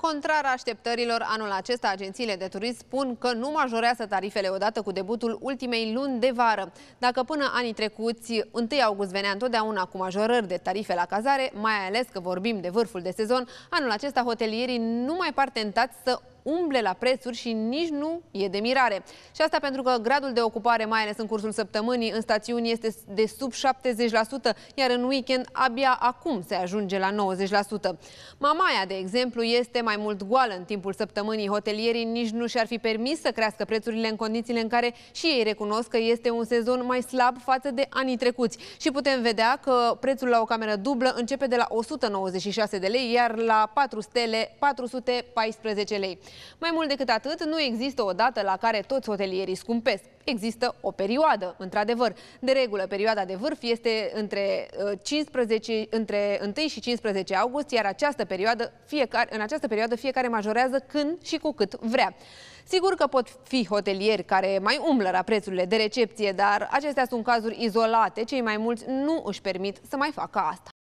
Contrar așteptărilor, anul acesta agențiile de turism spun că nu majorează tarifele odată cu debutul ultimei luni de vară. Dacă până anii trecuți, 1 august venea întotdeauna cu majorări de tarife la cazare, mai ales că vorbim de vârful de sezon, anul acesta hotelierii nu mai par tentați să umble la prețuri și nici nu e de mirare. Și asta pentru că gradul de ocupare, mai ales în cursul săptămânii, în stațiuni este de sub 70%, iar în weekend abia acum se ajunge la 90%. Mamaia, de exemplu, este mai mult goală în timpul săptămânii. Hotelierii nici nu și-ar fi permis să crească prețurile în condițiile în care și ei recunosc că este un sezon mai slab față de anii trecuți. Și putem vedea că prețul la o cameră dublă începe de la 196 de lei, iar la 4 stele 414 lei. Mai mult decât atât, nu există o dată la care toți hotelierii scumpesc. Există o perioadă, într-adevăr. De regulă, perioada de vârf este între, 15, uh, între 1 și 15 august, iar această perioadă, fiecare, în această perioadă fiecare majorează când și cu cât vrea. Sigur că pot fi hotelieri care mai umblă la prețurile de recepție, dar acestea sunt cazuri izolate. Cei mai mulți nu își permit să mai facă asta.